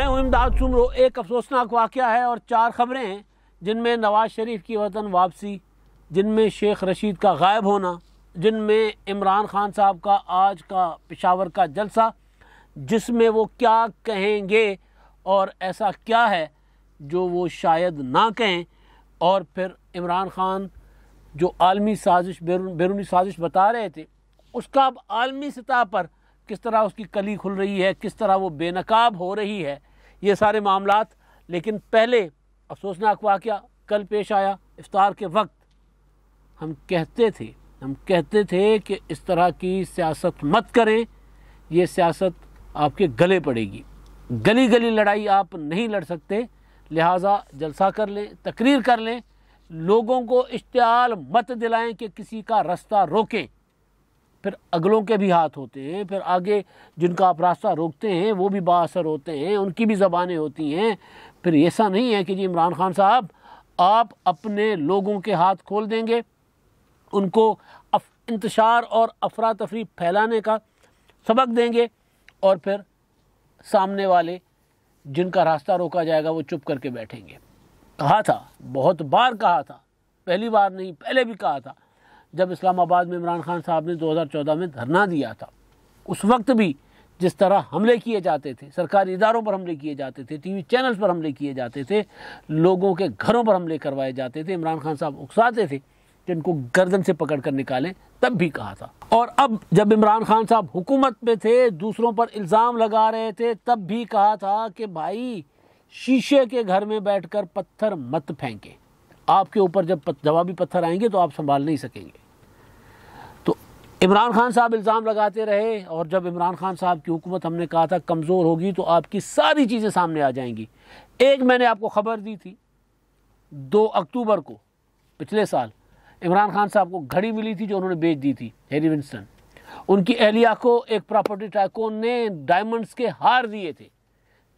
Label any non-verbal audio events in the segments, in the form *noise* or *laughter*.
मैं इमदाद सुमरो एक अफसोसनाक वाक़ है और चार ख़बरें हैं जिनमें नवाज़ शरीफ की वतन वापसी जिनमें शेख रशीद का गायब होना जिनमें इमरान खान साहब का आज का पिशावर का जलसा जिसमें वो क्या कहेंगे और ऐसा क्या है जो वो शायद ना कहें और फिर इमरान खान जो आलमी साजिश बैरून बैरूनी साजिश बता रहे थे उसका अब आलमी सतह पर किस तरह उसकी कली खुल रही है किस तरह वो बेनकाब हो रही है ये सारे मामला लेकिन पहले अफसोसनाक वाक़ कल पेश आया इफ्तार के वक्त हम कहते थे हम कहते थे कि इस तरह की सियासत मत करें ये सियासत आपके गले पड़ेगी गली गली लड़ाई आप नहीं लड़ सकते लिहाजा जलसा कर लें तकरीर कर लें लोगों को इश्तियाल मत दिलाएं कि किसी का रास्ता रोकें फिर अगलों के भी हाथ होते हैं फिर आगे जिनका आप रास्ता रोकते हैं वो भी बासर होते हैं उनकी भी ज़बानें होती हैं फिर ऐसा नहीं है कि जी इमरान खान साहब आप अपने लोगों के हाथ खोल देंगे उनको इंतशार और अफरा तफरी फैलाने का सबक देंगे और फिर सामने वाले जिनका रास्ता रोका जाएगा वो चुप करके बैठेंगे कहा था बहुत बार कहा था पहली बार नहीं पहले भी कहा था जब इस्लामाबाद में इमरान खान साहब ने 2014 में धरना दिया था उस वक्त भी जिस तरह हमले किए जाते थे सरकारी इदारों पर हमले किए जाते थे टीवी चैनल्स पर हमले किए जाते थे लोगों के घरों पर हमले करवाए जाते थे इमरान खान साहब उकसाते थे कि इनको गर्दन से पकड़ कर निकालें तब भी कहा था और अब जब इमरान खान साहब हुकूमत पे थे दूसरों पर इल्ज़ाम लगा रहे थे तब भी कहा था कि भाई शीशे के घर में बैठकर पत्थर मत फेंकें आपके ऊपर जब जवाबी पत्थर आएंगे तो आप संभाल नहीं सकेंगे तो इमरान खान साहब इल्ज़ाम लगाते रहे और जब इमरान खान साहब की हुकूमत हमने कहा था कमज़ोर होगी तो आपकी सारी चीज़ें सामने आ जाएंगी एक मैंने आपको ख़बर दी थी दो अक्टूबर को पिछले साल इमरान खान साहब को घड़ी मिली थी जो उन्होंने बेच दी थी हेरी विंस्टन उनकी एहलिया को एक प्रॉपर्टी टाइकोन ने डायमंड्स के हार दिए थे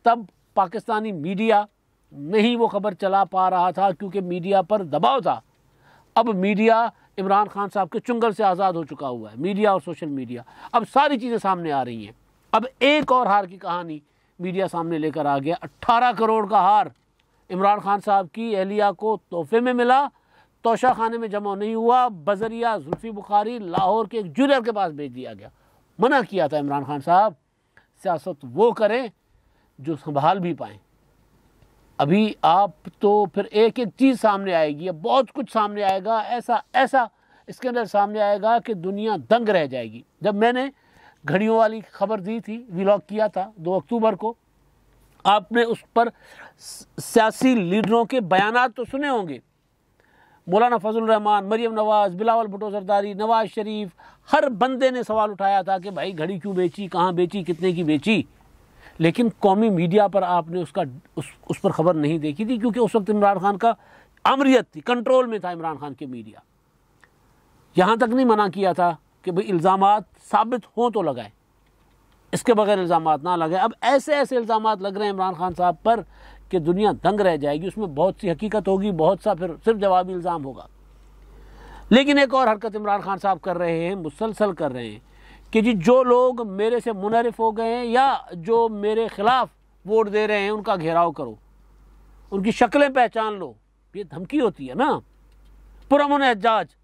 तब पाकिस्तानी मीडिया नहीं वो खबर चला पा रहा था क्योंकि मीडिया पर दबाव था अब मीडिया इमरान खान साहब के चुंगल से आज़ाद हो चुका हुआ है मीडिया और सोशल मीडिया अब सारी चीज़ें सामने आ रही हैं अब एक और हार की कहानी मीडिया सामने लेकर आ गया अट्ठारह करोड़ का हार इमरान खान साहब की एहलिया को तोहफे में मिला तोशा खाने में जमा नहीं हुआ बजरिया जुल्फ़ी बुखारी लाहौर के एक जूलर के पास भेज दिया गया मना किया था इमरान खान साहब सियासत वो करें जो संभाल भी पाएँ अभी आप तो फिर एक एक चीज़ सामने आएगी अब बहुत कुछ सामने आएगा ऐसा ऐसा इसके अंदर सामने आएगा कि दुनिया दंग रह जाएगी जब मैंने घड़ियों वाली खबर दी थी विलॉग किया था दो अक्टूबर को आपने उस पर सियासी लीडरों के बयान तो सुने होंगे मौलाना फजल रहमान मरियम नवाज़ बिलावल भुटो सरदारी नवाज शरीफ हर बंदे ने सवाल उठाया था कि भाई घड़ी क्यों बेची कहाँ बेची कितने की बेची लेकिन कौमी मीडिया पर आपने उसका उस उस पर खबर नहीं देखी थी क्योंकि उस वक्त इमरान खान का अमरीत थी कंट्रोल में था इमरान खान की मीडिया यहाँ तक नहीं मना किया था कि भाई इल्ज़ाम साबित हों तो लगाएं इसके बगैर इल्ज़ाम ना लगाए अब ऐसे ऐसे इल्ज़ाम लग रहे हैं इमरान खान साहब पर कि दुनिया दंग रह जाएगी उसमें बहुत सी हकीकत होगी बहुत सा फिर सिर्फ जवाबी इल्ज़ाम होगा लेकिन एक और हरकत इमरान खान साहब कर रहे हैं मुसलसल कर रहे हैं कि जी जो लोग मेरे से मुनरफ हो गए हैं या जो मेरे ख़िलाफ़ वोट दे रहे हैं उनका घेराव करो उनकी शक्लें पहचान लो ये धमकी होती है ना पुरमन एहजाज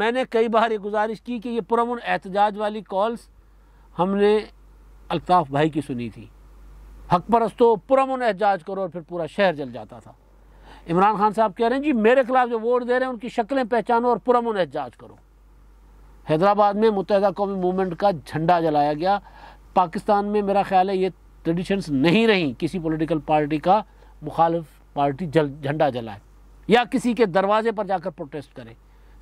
मैंने कई बार ये गुजारिश की कि ये पुरमन एहतजाज वाली कॉल्स हमने अल्ताफ़ भाई की सुनी थी हक परस्तो पुरमन एहजाज करो और फिर पूरा शहर जल जाता था इमरान खान साहब कह रहे हैं जी मेरे खिलाफ जो वोट दे रहे हैं उनकी शक्लें पहचानो और पुरमन एहजाज करो हैदराबाद में मुतहदा कौमी मूवमेंट का झंडा जलाया गया पाकिस्तान में मेरा ख्याल है ये ट्रेडिशंस नहीं रही किसी पॉलिटिकल पार्टी का मुखालफ पार्टी जल झंडा जलाए या किसी के दरवाजे पर जाकर प्रोटेस्ट करें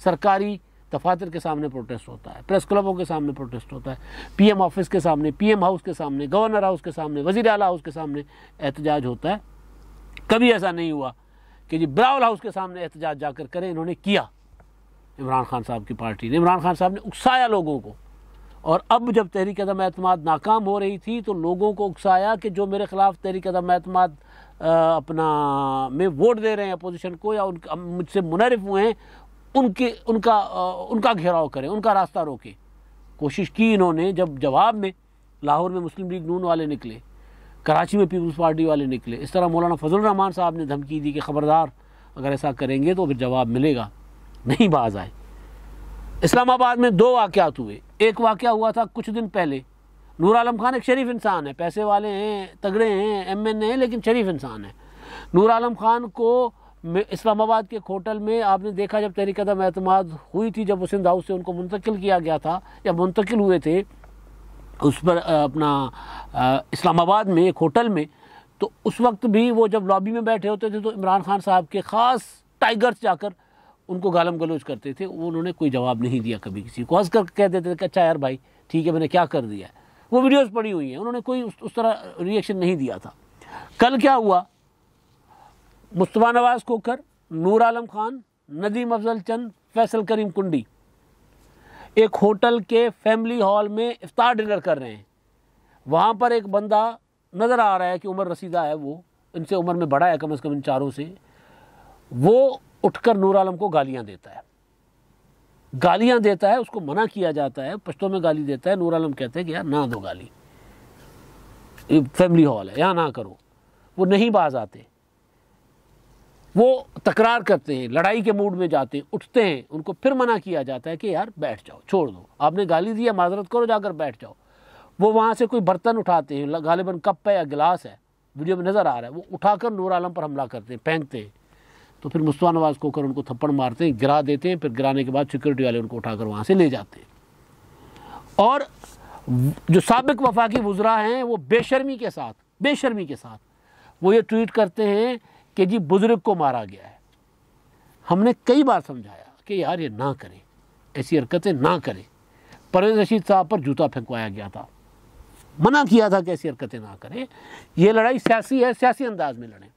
सरकारी दफातर के सामने प्रोटेस्ट होता है प्रेस क्लबों के सामने प्रोटेस्ट होता है पीएम ऑफिस के सामने पीएम हाउस के सामने गवर्नर हाउस के सामने वजीर अला हाउस के सामने एहतजाज होता है कभी ऐसा नहीं हुआ कि जी ब्रावल हाउस के सामने एहतजाज जाकर करें इन्होंने किया इमरान खान साहब की पार्टी ने इमरान खान साहब ने उकसाया लोगों को और अब जब तहरीक अदम अतमाद नाकाम हो रही थी तो लोगों को उकसाया कि जो मेरे ख़िलाफ़ तहरीक अदम अतमाद अपना में वोट दे रहे हैं अपोजिशन को या उन मुझसे मुनरफ हुए हैं उनके उनका उनका घेराव करें उनका रास्ता रोकें कोशिश की इन्होंने जब जवाब में लाहौर में मुस्लिम लीग नून वाले निकले कराची में पीपल्स पार्टी वाले निकले इस तरह मौलाना फजल रहमान साहब ने धमकी दी कि ख़बरदार अगर ऐसा करेंगे तो फिर जवाब मिलेगा नहीं बाज आए इस्लामाबाद में दो वाक़ात हुए एक वाक़ हुआ था कुछ दिन पहले नूर आलम खान एक शरीफ इंसान है पैसे वाले हैं तगड़े हैं एम एन हैं लेकिन शरीफ इंसान है नूर आलम खान को इस्लामाबाद के एक होटल में आपने देखा जब तहरीक दम अतमाद हुई थी जब उसिन दाऊद से उनको मुंतकिल किया गया था या मुंतकिल हुए थे उस पर अपना इस्लामाबाद में एक होटल में तो उस वक्त भी वो जब लॉबी में बैठे होते थे तो इमरान खान साहब के ख़ास टाइगर्स जाकर उनको गालम गलोच करते थे उन्होंने कोई जवाब नहीं दिया कभी किसी को हंस कर कह देते थे अच्छा यार भाई ठीक है मैंने क्या कर दिया वो वीडियोज़ पड़ी हुई हैं उन्होंने कोई उस, उस तरह रिएक्शन नहीं दिया था कल क्या हुआ मुस्तफ़ा नवाज़ कोकर नूर आलम खान नदीम अफजल चंद फैसल करीम कुंडी एक होटल के फैमिली हॉल में इफ्तार डिनर कर रहे हैं वहाँ पर एक बंदा नज़र आ रहा है कि उम्र रसीदा है वो इनसे उम्र में बड़ा है कम अज़ कम इन चारों से वो उठकर नूर आलम को गालियां देता है गालियां देता है उसको मना किया जाता है पश्तों में गाली देता है नूर आलम कहते हैं कि यार ना दो गाली ये फैमिली हॉल है यहाँ ना करो वो नहीं बाज आते वो तकरार करते हैं लड़ाई के मूड में जाते हैं उठते हैं उनको फिर मना किया जाता है कि यार बैठ जाओ छोड़ दो आपने गाली दी है माजरत करो जाकर बैठ जाओ वो वहाँ से कोई बर्तन उठाते हैं गालिबन कप है या गिलास है वीडियो में नज़र आ रहा है वो उठाकर नूर आलम पर हमला करते हैं फेंकते हैं तो फिर मुस्तवा नवाज को कर उनको थप्पड़ मारते हैं गिरा देते हैं फिर गिराने के बाद सिक्योरिटी वाले उनको उठाकर वहाँ से ले जाते हैं और जो सबक वफाकी वज्रा हैं वो बेशर्मी के साथ बेशर्मी के साथ वो ये ट्वीट करते हैं कि जी बुज़ुर्ग को मारा गया है हमने कई बार समझाया कि यार ये ना करें ऐसी हरकतें ना करें परवेज रशीद साहब पर जूता फेंकवाया गया था मना किया था कि ऐसी हरकतें ना करें ये लड़ाई सियासी है सियासी अंदाज में लड़ें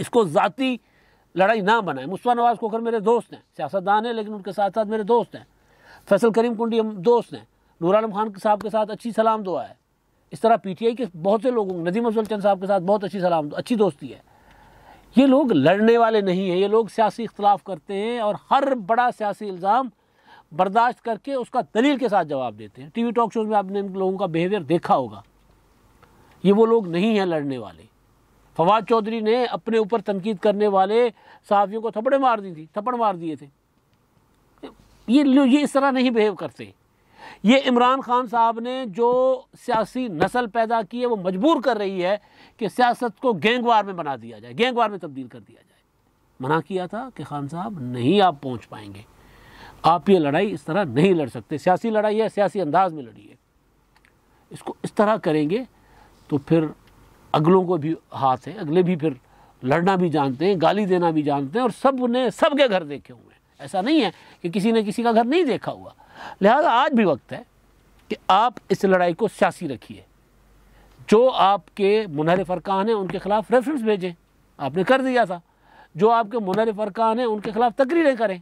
इसको ज़ाती लड़ाई ना बनाएं मुस्तफ़ा नवाज़ खोखर मेरे दोस्त हैं सियासतदान हैं लेकिन उनके साथ साथ मेरे दोस्त हैं फैसल करीम कुंडी हम दोस्त हैं नूर आलम खान साहब के साथ अच्छी सलाम दुआ है इस तरह पीटीआई के बहुत से लोग नदीम अफजल चंद साहब के साथ बहुत अच्छी सलाम अच्छी दोस्ती है ये लोग लड़ने वाले नहीं हैं ये लोग सियासी इख्तलाफ करते हैं और हर बड़ा सियासी इल्ज़ाम बर्दाश्त करके उसका दलील के साथ जवाब देते हैं वी टॉक शोज में आपने इन लोगों का बिहेवियर देखा होगा ये वो लोग नहीं हैं लड़ने वाले फवाद चौधरी ने अपने ऊपर तनकीद करने वाले सहाफ़ियों को थप्पड़े मार दी थी थप्पड़ मार दिए थे ये ये इस तरह नहीं बिहेव करते ये इमरान खान साहब ने जो सियासी नस्ल पैदा की है वो मजबूर कर रही है कि सियासत को गेंगवार में बना दिया जाए गेंगवार में तब्दील कर दिया जाए मना किया था कि खान साहब नहीं आप पहुंच पाएंगे आप ये लड़ाई इस तरह नहीं लड़ सकते सियासी लड़ाई है सियासी अंदाज में लड़ी है इसको इस तरह करेंगे तो फिर अगलों को भी हाथ है अगले भी फिर लड़ना भी जानते हैं गाली देना भी जानते हैं और सब ने सबके घर देखे हुए हैं ऐसा नहीं है कि किसी ने किसी का घर नहीं देखा हुआ लिहाजा आज भी वक्त है कि आप इस लड़ाई को सियासी रखिए जो आपके मुनहर फरकान हैं उनके ख़िलाफ़ रेफरेंस भेजें आपने कर दिया था जो आपके मुनहर फरकान हैं उनके ख़िलाफ़ तकरीरें करें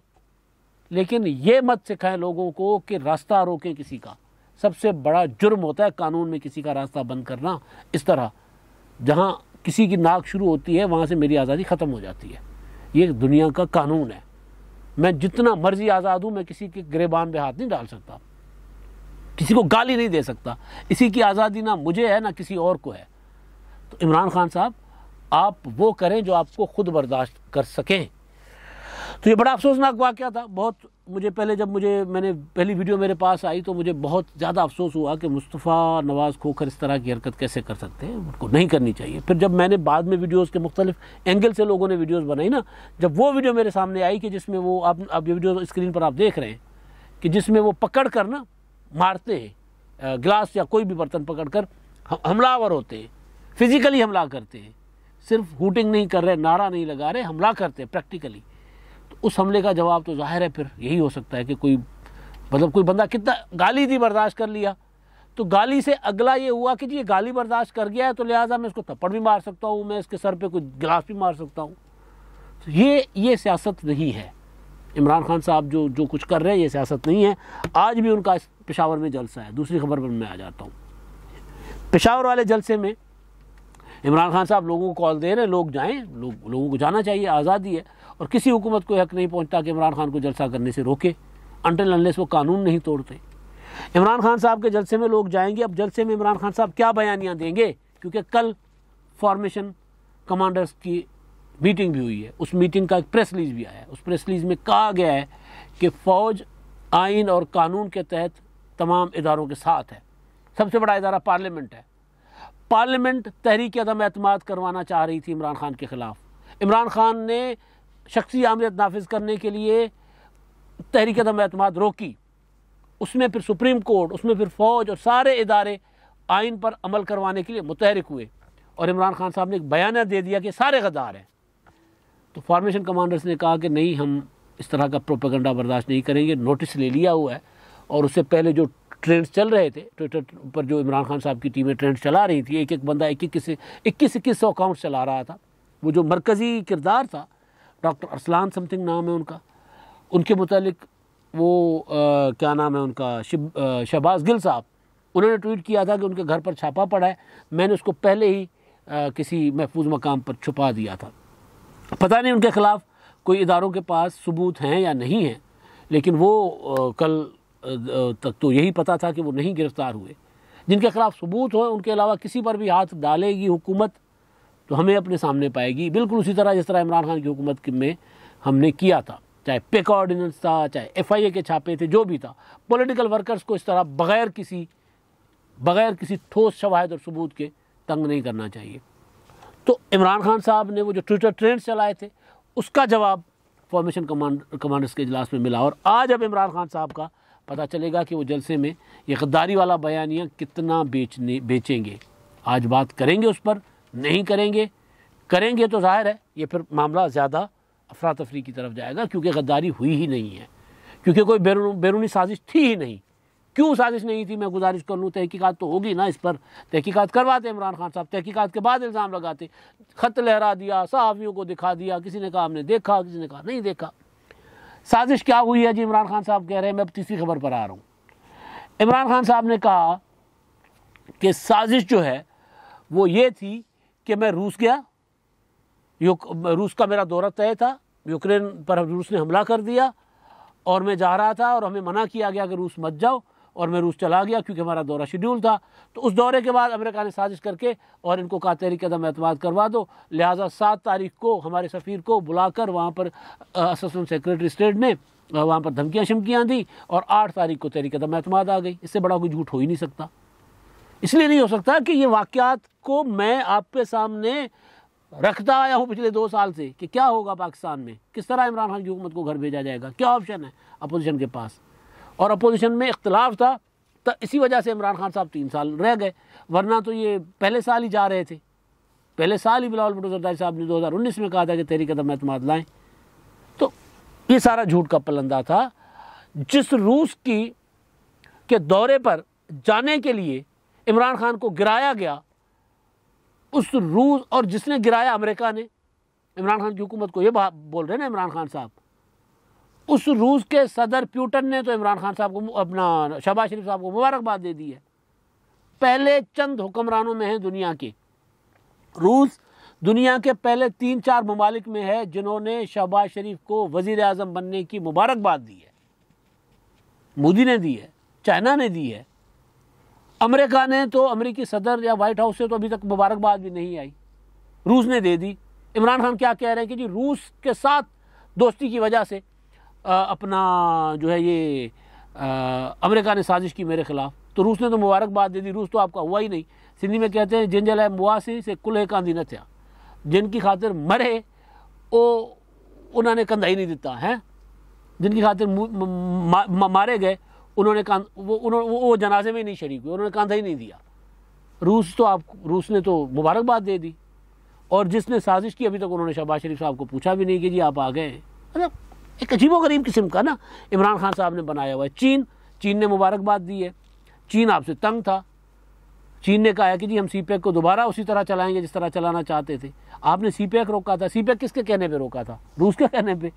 लेकिन ये मत सिखाएं लोगों को कि रास्ता रोकें किसी का सबसे बड़ा जुर्म होता है कानून में किसी का रास्ता बंद करना इस तरह जहाँ किसी की नाक शुरू होती है वहाँ से मेरी आज़ादी ख़त्म हो जाती है ये दुनिया का कानून है मैं जितना मर्जी आज़ाद हूँ मैं किसी के गिरेबान पे हाथ नहीं डाल सकता किसी को गाली नहीं दे सकता इसी की आज़ादी ना मुझे है ना किसी और को है तो इमरान खान साहब आप वो करें जो आपको खुद बर्दाश्त कर सकें तो ये बड़ा अफसोसनाक वाक्य था बहुत मुझे पहले जब मुझे मैंने पहली वीडियो मेरे पास आई तो मुझे बहुत ज़्यादा अफसोस हुआ कि मुस्तफ़ा नवाज़ खोखर इस तरह की हरकत कैसे कर सकते हैं उनको नहीं करनी चाहिए फिर जब मैंने बाद में वीडियोस के मुख्तलिफ एंगल से लोगों ने वीडियोस बनाई ना जब वो वीडियो मेरे सामने आई कि जिसमें वो आप अब ये वीडियो स्क्रीन पर आप देख रहे हैं कि जिसमें वो पकड़ कर ना मारते हैं गिलास या कोई भी बर्तन पकड़ कर हमलावर होते हैं फिज़िकली हमला करते हैं सिर्फ हुटिंग नहीं कर रहे नारा नहीं लगा रहे हमला करते हैं प्रैक्टिकली उस हमले का जवाब तो जाहिर है फिर यही हो सकता है कि कोई मतलब कोई बंदा कितना गाली दी बर्दाश्त कर लिया तो गाली से अगला ये हुआ कि जी ये गाली बर्दाश्त कर गया है तो लिहाजा मैं इसको थप्पड़ भी मार सकता हूँ मैं इसके सर पे कुछ गिलास भी मार सकता हूँ तो ये ये सियासत नहीं है इमरान खान साहब जो जो कुछ कर रहे हैं ये सियासत नहीं है आज भी उनका पेशावर में जलसा है दूसरी खबर पर मैं आ जाता हूँ पेशावर वाले जलसे में इमरान खान साहब लोगों को कॉल दे रहे हैं लोग जाएँ लोग लोगों को जाना चाहिए आज़ादी है और किसी हुकूमत को हक नहीं पहुँचता कि इमरान खान को जलसा करने से रोके अनटिल अनलेस वो कानून नहीं तोड़ते इमरान खान साहब के जलसे में लोग जाएंगे अब जलसे में इमरान खान साहब क्या बयानियाँ देंगे क्योंकि कल फॉर्मेशन कमांडर्स की मीटिंग भी हुई है उस मीटिंग का एक प्रेस रिलीज भी आया है उस प्रेस रिलीज में कहा गया है कि फ़ौज आइन और कानून के तहत तमाम इदारों के साथ है सबसे बड़ा इदारा पार्लियामेंट है पार्लियामेंट तहरीक अदम अतमाद करवाना चाह रही थी इमरान खान के ख़िलाफ़ इमरान खान ने शख्सी आमरीत नाफिज करने के लिए तहरीक दम अतमाद रोकी उसमें फिर सुप्रीम कोर्ट उसमें फिर फौज और सारे इदारे आइन पर अमल करवाने के लिए मुतहरक हुए और इमरान खान साहब ने एक बयाना दे दिया कि सारे गदार हैं तो फॉर्मेशन कमांडर्स ने कहा कि नहीं हम इस तरह का प्रोपेगंडा बर्दाश्त नहीं करेंगे नोटिस ले लिया हुआ है और उससे पहले जो ट्रेंड्स चल रहे थे ट्विटर पर जो इमरान खान साहब की टीमें ट्रेंड्स चला रही थी एक एक बंदा एक इक्कीस इक्कीस इक्कीस सौ अकाउंट चला रहा था वो जो मरकज़ी किरदार था डॉक्टर अरसलान समथिंग नाम है उनका उनके मतलब वो आ, क्या नाम है उनका शिब शहबाज गिल साहब उन्होंने ट्वीट किया था कि उनके घर पर छापा पड़ा है मैंने उसको पहले ही आ, किसी महफूज मकाम पर छुपा दिया था पता नहीं उनके ख़िलाफ़ कोई इदारों के पास सबूत हैं या नहीं हैं लेकिन वो आ, कल तक तो यही पता था कि वो नहीं गिरफ़्तार हुए जिनके खिलाफ सबूत हो उनके अलावा किसी पर भी हाथ डालेगी हुकूमत तो हमें अपने सामने पाएगी बिल्कुल उसी तरह जिस तरह इमरान खान की हुकूमत में हमने किया था चाहे पेक ऑर्डिनेंस था चाहे एफआईए के छापे थे जो भी था पॉलिटिकल वर्कर्स को इस तरह बगैर किसी बगैर किसी ठोस शवाहद और सबूत के तंग नहीं करना चाहिए तो इमरान खान साहब ने वो जो ट्विटर ट्रेंड चलाए थे उसका जवाब फॉर्मेशन कमांड कमांडर्स के इजलास में मिला और आज अब इमरान खान साहब का पता चलेगा कि वो जलसे में ये गद्दारी वाला बयानियाँ कितना बेचने बेचेंगे आज बात करेंगे उस पर नहीं करेंगे करेंगे तो ज़ाहिर है ये फिर मामला ज़्यादा अफरा तफरी की तरफ जाएगा क्योंकि गद्दारी हुई ही नहीं है क्योंकि कोई बैरून बैरूनी साजिश थी ही नहीं क्यों साजिश नहीं थी मैं गुजारिश कर लूँ तहकीकात तो होगी ना इस पर तहकीक़त करवाते इमरान खान साहब तहकीक़त के बाद इल्ज़ाम लगाते ख़त लहरा दिया सहाफ़ियों को दिखा दिया किसी ने कहा हमने देखा किसी ने कहा नहीं देखा साजिश क्या हुई है जी इमरान खान साहब कह रहे हैं मैं अब तीसरी खबर पर आ रहा हूँ इमरान खान साहब ने कहा कि साजिश जो है वो ये थी कि मैं रूस गया रूस का मेरा दौरा तय था यूक्रेन पर रूस ने हमला कर दिया और मैं जा रहा था और हमें मना किया गया कि रूस मत जाओ और मैं रूस चला गया क्योंकि हमारा दौरा शेड्यूल था तो उस दौरे के बाद अमेरिका ने साजिश करके और इनको कहा तहरीक कदम अतमाद करवा दो लिहाजा सात तारीख को हमारे सफ़ीर को बुलाकर वहाँ पर असिस्टेंट सेक्रेटरी स्टेट ने वहाँ पर धमकियाँ शमकियाँ दी और आठ तारीख को तहरीक कदम एतमाद आ गई इससे बड़ा कोई झूठ हो ही नहीं सकता इसलिए नहीं हो सकता कि ये वाक्यात को मैं आपके सामने रखता आया हूँ पिछले दो साल से कि क्या होगा पाकिस्तान में किस तरह इमरान खान की हुकूमत को घर भेजा जाएगा क्या ऑप्शन है अपोजिशन के पास और अपोजिशन में इख्तलाफ था तो इसी वजह से इमरान खान साहब तीन साल रह गए वरना तो ये पहले साल ही जा रहे थे पहले साल ही बिलावल भुटो सरदारी साहब ने उन्नीस में कहा था कि तेरी कदम अतमाद लाएँ तो ये सारा झूठ का पलंदा था जिस रूस की के दौरे पर जाने के लिए इमरान खान को गिराया गया उस रूस और जिसने गिराया अमेरिका ने इमरान खान की हुकूमत को ये बोल रहे हैं ना इमरान खान साहब उस रूस के सदर प्यूटन ने तो इमरान खान साहब को अपना शहबाज शरीफ साहब को मुबारकबाद दे दी है पहले चंद हुक्मरानों में हैं दुनिया के रूस दुनिया के पहले तीन चार ममालिक में है जिन्होंने शहबाज शरीफ को वज़ी अजम बनने की मुबारकबाद दी है मोदी ने दी है चाइना ने दी है अमेरिका ने तो अमेरिकी सदर या व्हाइट हाउस से तो अभी तक मुबारकबाद भी नहीं आई रूस ने दे दी इमरान खान क्या कह रहे हैं कि जी रूस के साथ दोस्ती की वजह से आ, अपना जो है ये अमेरिका ने साजिश की मेरे ख़िलाफ़ तो रूस ने तो मुबारकबाद दे दी रूस तो आपका हुआ ही नहीं सिंधी में कहते हैं जिन है मुआसी से एक आंधी न थिया जिनकी खातिर मरे वो उन्होंने कंधा ही नहीं दिता हैं जिनकी खातिर मारे गए उन्होंने कान वो उन्होंने वो जनाजे में नहीं शरीक हुए उन्होंने कांधा ही नहीं दिया रूस तो आप रूस ने तो मुबारकबाद दे दी और जिसने साजिश की अभी तक उन्होंने शहबाज शरीफ साहब को पूछा भी नहीं कि जी आप आ गए मतलब एक अजीबो गरीब किस्म का ना इमरान खान साहब ने बनाया हुआ है चीन चीन ने मुबारकबाद दी है चीन आपसे तंग था चीन ने कहा कि जी हम सी पैक को दोबारा उसी तरह चलाएंगे जिस तरह चलाना चाहते थे आपने सी पैक रोका था सी पैक किसके कहने पर रोका था रूस के कहने पर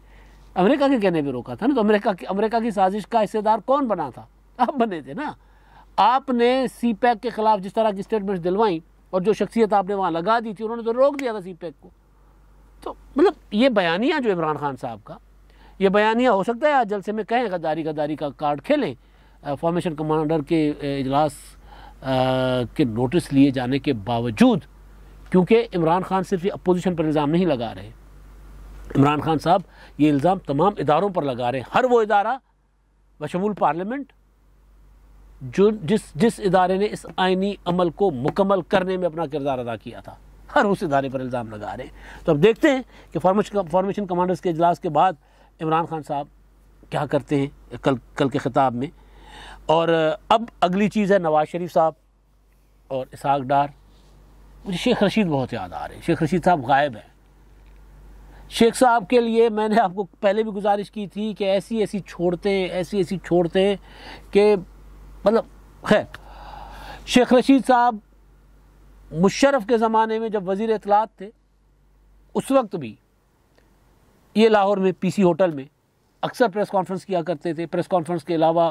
अमेरिका के कहने पर रोका था ना तो अमेरिका की अमेरिका की साजिश का हिस्सेदार कौन बना था आप बने थे ना आपने सी पैक e के खिलाफ जिस तरह की स्टेटमेंट दिलवाई और जो शख्सियत आपने वहाँ लगा दी थी उन्होंने तो रोक दिया था सी पैक e को तो मतलब ये बयानिया जो इमरान खान साहब का ये बयानिया हो सकता है आज जलसे में कहें गद्दारी गद्दारी का कार्ड खेलें फॉर्मेशन कमांडर के इजलास के नोटिस लिए जाने के बावजूद क्योंकि इमरान खान सिर्फ अपोजिशन पर इल्ज़ाम नहीं लगा रहे इमरान खान साहब ये इल्ज़ाम तमाम इदारों पर लगा रहे हैं हर वो इदारा बशमूल पार्लियामेंट जो जिस जिस इदारे ने इस आइनी अमल को मुकम्मल करने में अपना किरदार अदा किया था हर उस इदारे पर इल्ज़ाम लगा रहे हैं तो अब देखते हैं कि फॉर्मेशन फॉर्मेशन कमांडर्स के अजलास के बाद इमरान खान साहब क्या करते हैं कल कल के ख़िताब में और अब अगली चीज़ है नवाज़ शरीफ साहब और इसहाक डार मुझे शेख रशीद बहुत याद आ रहे हैं शेख रशीद साहब गायब हैं शेख साहब के लिए मैंने आपको पहले भी गुजारिश की थी कि ऐसी ऐसी छोड़ते ऐसी ऐसी छोड़ते कि मतलब खैर शेख रशीद साहब मुशरफ के ज़माने में जब वज़ी अतलात थे उस वक्त भी ये लाहौर में पीसी होटल में अक्सर प्रेस कॉन्फ्रेंस किया करते थे प्रेस कॉन्फ्रेंस के अलावा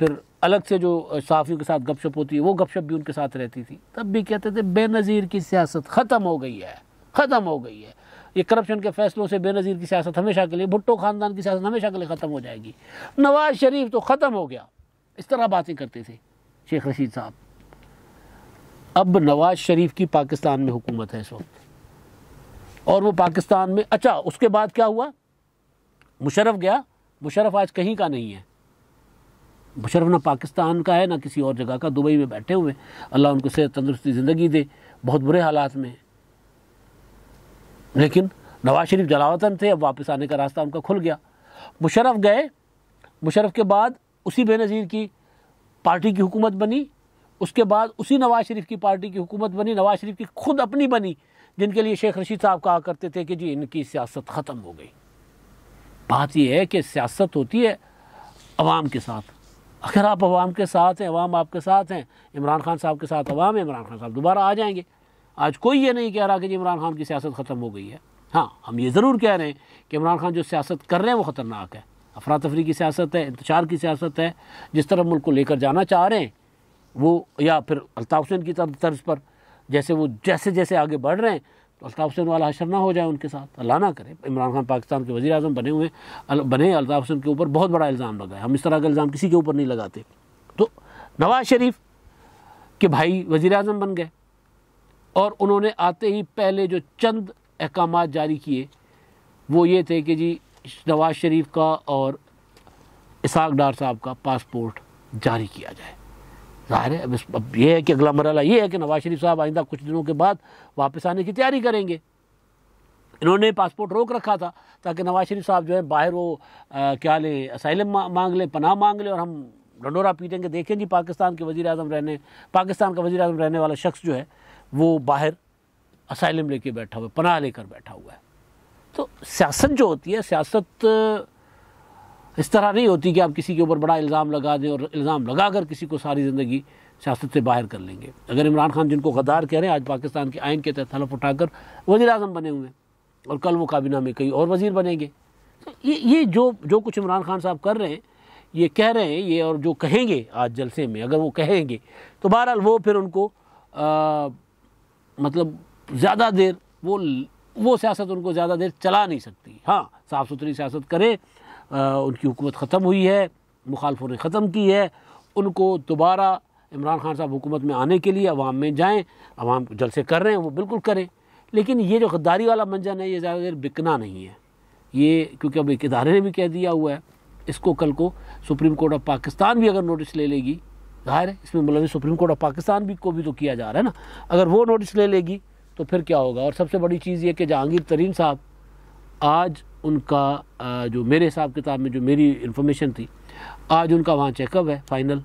फिर अलग से जो सहाफ़ियों के साथ गपशप होती है वो गपशप भी उनके साथ रहती थी तब भी कहते थे बेनज़ीर की सियासत ख़त्म हो गई है ख़त्म हो गई है ये करप्शन के फैसलों से बेनज़ीर की सियासत हमेशा के लिए भुट्टो खानदान की सियासत हमेशा के लिए ख़त्म हो जाएगी नवाज शरीफ तो ख़त्म हो गया इस तरह बातें करते थे शेख रशीद साहब अब नवाज शरीफ की पाकिस्तान में हुकूमत है इस वक्त और वो पाकिस्तान में अच्छा उसके बाद क्या हुआ मुशरफ गया मुशरफ आज कहीं का नहीं है मुशरफ ना पाकिस्तान का है ना किसी और जगह का दुबई में बैठे हुए अल्लाह उनको सेहत तंदुरुस्ती ज़िंदगी दे बहुत बुरे हालात में लेकिन नवाज शरीफ जलावतन थे अब वापस आने का रास्ता उनका खुल गया मुशरफ गए मुशरफ के बाद उसी बेनज़ीर की पार्टी की हुकूमत बनी उसके बाद उसी नवाज शरीफ की पार्टी की हुकूमत बनी नवाज शरीफ की खुद अपनी बनी जिनके लिए शेख रशीद साहब कहा करते थे कि जी इनकी सियासत ख़त्म हो गई बात यह है कि सियासत होती है अवाम के साथ अगर आप अवाम के साथ हैं अवाम आपके साथ हैं इमरान खान साहब के साथ अवाम है इमरान खान साहब दोबारा आ जाएंगे आज कोई ये नहीं कह रहा कि इमरान खान की सियासत ख़त्म हो गई है हाँ हम ये ज़रूर कह रहे हैं कि इमरान खान जो सियासत कर रहे हैं वो ख़तरनाक है अफरा तफरी की सियासत है इंतजार की सियासत है जिस तरह मुल्क को लेकर जाना चाह रहे हैं वो या फिर अलताफ़ हुसैन की तर्ज पर जैसे वो जैसे जैसे आगे बढ़ रहे हैं तो अल्ताफ़ हुसैन वाला हशर ना हो जाए उनके साथ अल्लाह ना करे इमरान खान पाकिस्तान के वजी अजम बने हुए बने अल्ताफ़ हुसैन के ऊपर बहुत बड़ा इल्ज़ाम लगा है हम इस तरह का इल्ज़ाम किसी के ऊपर नहीं लगाते तो नवाज़ शरीफ के भाई वज़ी अजम बन गए और उन्होंने आते ही पहले जो चंद अहकाम जारी किए वो ये थे कि जी नवाज शरीफ का और इसाक डार साहब का पासपोर्ट जारी किया जाए ज़ाहिर है अब इस अब यह है कि अगला मरला ये है कि नवाज शरीफ साहब आइंदा कुछ दिनों के बाद वापस आने की तैयारी करेंगे इन्होंने पासपोर्ट रोक रखा था ताकि नवाज शरीफ साहब जो है बाहर वो आ, क्या लें असाइलम मा, मांग लें पनाह मांग लें और हम डंडोरा पीटेंगे देखें जी पाकिस्तान के वजी अजम रहने पाकिस्तान का वजी अजम रहने वाला शख्स जो है वो बाहर असाइलम लेके बैठा हुआ है पनाह लेकर बैठा हुआ है तो सियासत जो होती है सियासत इस तरह नहीं होती कि आप किसी के ऊपर बड़ा इल्ज़ाम लगा दें और इल्ज़ाम लगा कर किसी को सारी ज़िंदगी सियासत से बाहर कर लेंगे अगर इमरान खान जिनको गद्दार कह रहे हैं आज पाकिस्तान के आइन के तहत हलफ उठाकर वजी अजम बने हुए हैं और कल वो काबीना में कई और वजीर बनेंगे तो ये ये जो जो कुछ इमरान खान साहब कर रहे हैं ये कह रहे हैं ये और जो कहेंगे आज जलसे में अगर वो कहेंगे तो बहरहाल वो फिर उनको आ, मतलब ज़्यादा देर वो वो सियासत उनको ज़्यादा देर चला नहीं सकती हाँ साफ़ सुथरी सियासत करे आ, उनकी हुकूमत ख़त्म हुई है मुखालफों ने ख़त्म की है उनको दोबारा इमरान खान साहब हुकूमत में आने के लिए अवाम में जाएँ अवाम जलसे कर रहे हैं वो बिल्कुल करें लेकिन ये जो गद्दारी वाला मंजन है ये ज़्यादा देर बिकना नहीं है ये क्योंकि अब एक इदारे ने भी कह दिया हुआ है इसको कल को सुप्रीम कोर्ट ऑफ पाकिस्तान भी अगर नोटिस ले लेगी जाहिर है इसमें मतलब सुप्रीम कोर्ट ऑफ पाकिस्तान भी को भी तो किया जा रहा है ना अगर वो नोटिस ले लेगी तो फिर क्या होगा और सबसे बड़ी चीज़ ये कि जहांगीर तरीन साहब आज उनका जो मेरे हिसाब किताब में जो मेरी इन्फॉर्मेशन थी आज उनका वहाँ चेकअप है फाइनल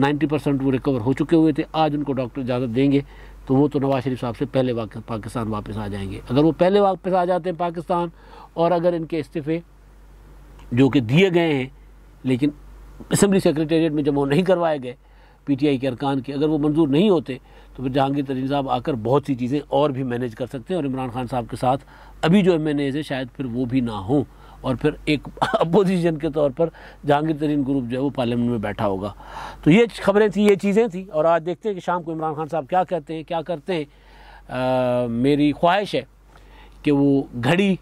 90 परसेंट वो रिकवर हो चुके हुए थे आज उनको डॉक्टर इजाज़त देंगे तो वो तो नवाज शरीफ साहब से पहले वाक पाकिस्तान वापस आ जाएंगे अगर वो पहले वापस आ जाते हैं पाकिस्तान और अगर इनके इस्तीफ़े जो कि दिए गए हैं लेकिन असम्बली सेक्रेटेरिएट में जमा नहीं करवाए गए पीटीआई के अरकान के अगर वो मंजूर नहीं होते तो फिर जहांगीर तरीन साहब आकर बहुत सी चीज़ें और भी मैनेज कर सकते हैं और इमरान खान साहब के साथ अभी जो एम एन एज है शायद फिर वो भी ना हों और फिर एक अपोजिशन *laughs* के तौर पर जहांगीर तरीन ग्रुप जो है वो पार्लियामेंट में बैठा होगा तो ये खबरें थी ये चीज़ें थी और आज देखते हैं कि शाम को इमरान खान साहब क्या कहते हैं क्या करते हैं मेरी ख्वाहिश है कि वो घड़ी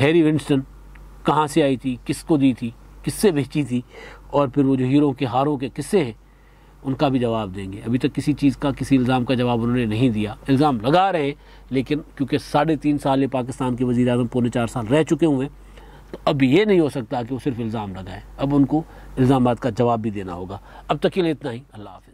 हैरी विंस्टन कहाँ से आई थी किसको दी थी किस्से बेची थी और फिर वो जो हीरो के हारों के किस्से हैं उनका भी जवाब देंगे अभी तक किसी चीज़ का किसी इल्ज़ाम का जवाब उन्होंने नहीं दिया इल्ज़ाम लगा रहे लेकिन क्योंकि साढ़े तीन साल पाकिस्तान के वज़ी अजम पौने चार साल रह चुके हुए तो अब ये नहीं हो सकता कि वो सिर्फ इल्ज़ाम लगाएं अब उनको इल्ज़ाम का जवाब भी देना होगा अब तक के लिए इतना ही अल्लाह हाफ़